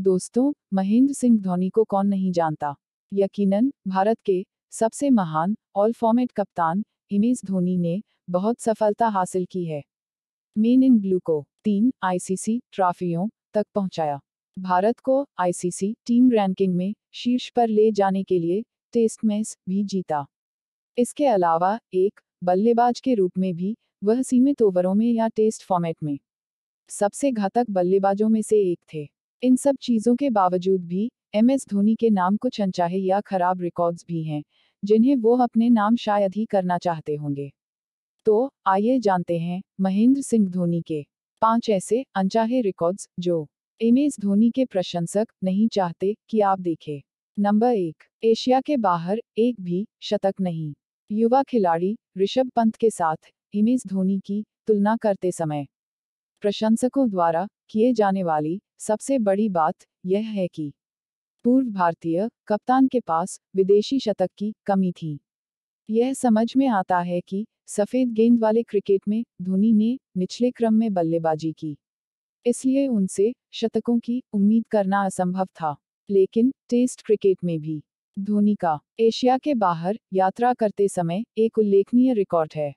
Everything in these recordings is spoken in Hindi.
दोस्तों महेंद्र सिंह धोनी को कौन नहीं जानता यकीनन भारत के सबसे महान ऑल फॉर्मेट कप्तान हिमेश धोनी ने बहुत सफलता हासिल की है मेन इन ब्लू को तीन आईसीसी ट्रॉफियों तक पहुंचाया भारत को आईसीसी टीम रैंकिंग में शीर्ष पर ले जाने के लिए टेस्ट मैच भी जीता इसके अलावा एक बल्लेबाज के रूप में भी वह सीमित ओवरों में या टेस्ट फॉर्मेट में सबसे घातक बल्लेबाजों में से एक थे इन सब चीज़ों के बावजूद भी एम एस धोनी के नाम कुछ अनचाहे या खराब रिकॉर्ड्स भी हैं जिन्हें वो अपने नाम शायद ही करना चाहते होंगे तो आइए जानते हैं महेंद्र सिंह धोनी के पांच ऐसे अनचाहे रिकॉर्ड्स जो एम एस धोनी के प्रशंसक नहीं चाहते कि आप देखें नंबर एक एशिया के बाहर एक भी शतक नहीं युवा खिलाड़ी ऋषभ पंत के साथ एम एस धोनी की तुलना करते समय प्रशंसकों द्वारा किए जाने वाली सबसे बड़ी बात यह है कि पूर्व भारतीय कप्तान के पास विदेशी शतक की कमी थी यह समझ में आता है कि सफेद गेंद वाले क्रिकेट में धोनी ने निचले क्रम में बल्लेबाजी की इसलिए उनसे शतकों की उम्मीद करना असंभव था लेकिन टेस्ट क्रिकेट में भी धोनी का एशिया के बाहर यात्रा करते समय एक उल्लेखनीय रिकॉर्ड है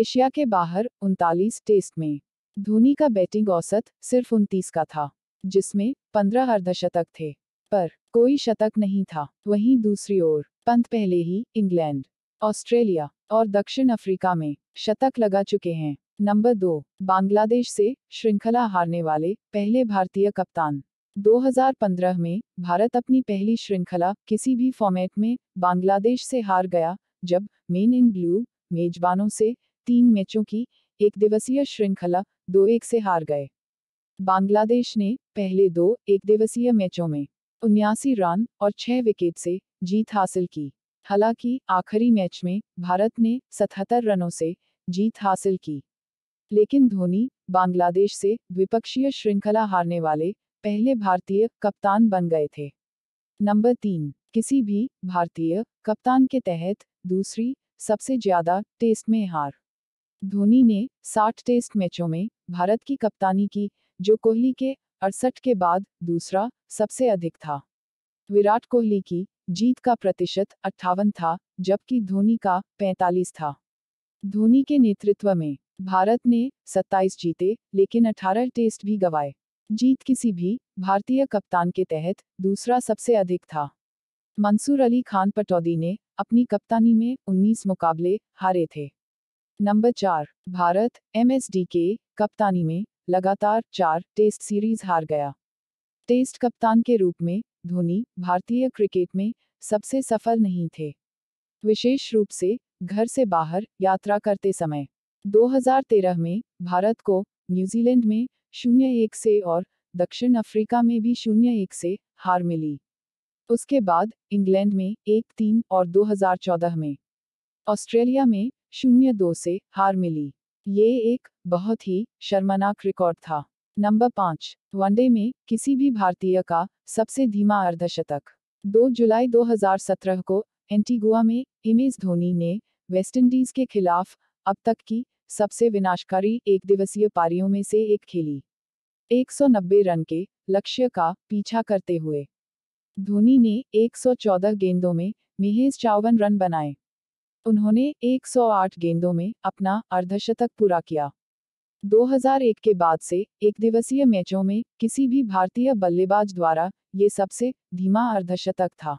एशिया के बाहर उनतालीस टेस्ट में धोनी का बैटिंग औसत सिर्फ उनतीस का था जिसमें पंद्रह अर्धशतक थे पर कोई शतक नहीं था वहीं दूसरी ओर पंत पहले ही इंग्लैंड ऑस्ट्रेलिया और दक्षिण अफ्रीका में शतक लगा चुके हैं नंबर दो बांग्लादेश से श्रृंखला हारने वाले पहले भारतीय कप्तान 2015 में भारत अपनी पहली श्रृंखला किसी भी फॉर्मेट में बांग्लादेश से हार गया जब मेन इन ब्लू मेजबानों से तीन मैचों की एक दिवसीय श्रृंखला दो एक से हार गए बांग्लादेश ने पहले दो एक दिवसीय मैचों में उन्यासी रन और छह विकेट से जीत हासिल की हालांकि आखिरी मैच में भारत ने सतहत्तर रनों से जीत हासिल की लेकिन धोनी बांग्लादेश से द्विपक्षीय श्रृंखला हारने वाले पहले भारतीय कप्तान बन गए थे नंबर तीन किसी भी भारतीय कप्तान के तहत दूसरी सबसे ज्यादा टेस्ट में हार धोनी ने 60 टेस्ट मैचों में भारत की कप्तानी की जो कोहली के अड़सठ के बाद दूसरा सबसे अधिक था विराट कोहली की जीत का प्रतिशत अट्ठावन था जबकि धोनी का 45 था धोनी के नेतृत्व में भारत ने 27 जीते लेकिन 18 टेस्ट भी गवाए जीत किसी भी भारतीय कप्तान के तहत दूसरा सबसे अधिक था मंसूर अली खान पटौदी ने अपनी कप्तानी में 19 मुकाबले हारे थे नंबर चार भारत एमएसडी के कप्तानी में लगातार चार टेस्ट सीरीज हार गया टेस्ट कप्तान के रूप में धोनी भारतीय क्रिकेट में सबसे सफल नहीं थे विशेष रूप से घर से बाहर यात्रा करते समय 2013 में भारत को न्यूजीलैंड में शून्य एक से और दक्षिण अफ्रीका में भी शून्य एक से हार मिली उसके बाद इंग्लैंड में एक तीन और 2014 में ऑस्ट्रेलिया में शून्य दो से हार मिली ये एक बहुत ही शर्मनाक रिकॉर्ड था नंबर पाँच वनडे में किसी भी भारतीय का सबसे धीमा अर्धशतक 2 जुलाई 2017 को एंटीगुआ में इमेज धोनी ने वेस्टइंडीज के खिलाफ अब तक की सबसे विनाशकारी एक दिवसीय पारियों में से एक खेली 190 रन के लक्ष्य का पीछा करते हुए धोनी ने 114 गेंदों में महज चौवन रन बनाए उन्होंने 108 गेंदों में अपना अर्धशतक पूरा किया 2001 के बाद से एक दिवसीय मैचों में किसी भी भारतीय बल्लेबाज द्वारा ये सबसे धीमा अर्धशतक था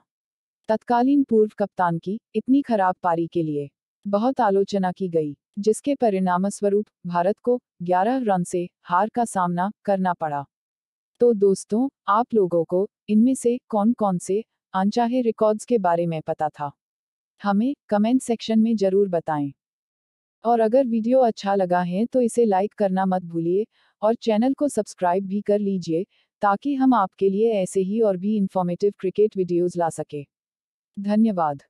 तत्कालीन पूर्व कप्तान की इतनी खराब पारी के लिए बहुत आलोचना की गई जिसके परिणामस्वरूप भारत को 11 रन से हार का सामना करना पड़ा तो दोस्तों आप लोगों को इनमें से कौन कौन से अनचाहे रिकॉर्ड्स के बारे में पता था हमें कमेंट सेक्शन में ज़रूर बताएं और अगर वीडियो अच्छा लगा है तो इसे लाइक करना मत भूलिए और चैनल को सब्सक्राइब भी कर लीजिए ताकि हम आपके लिए ऐसे ही और भी इन्फॉर्मेटिव क्रिकेट वीडियोज़ ला सकें धन्यवाद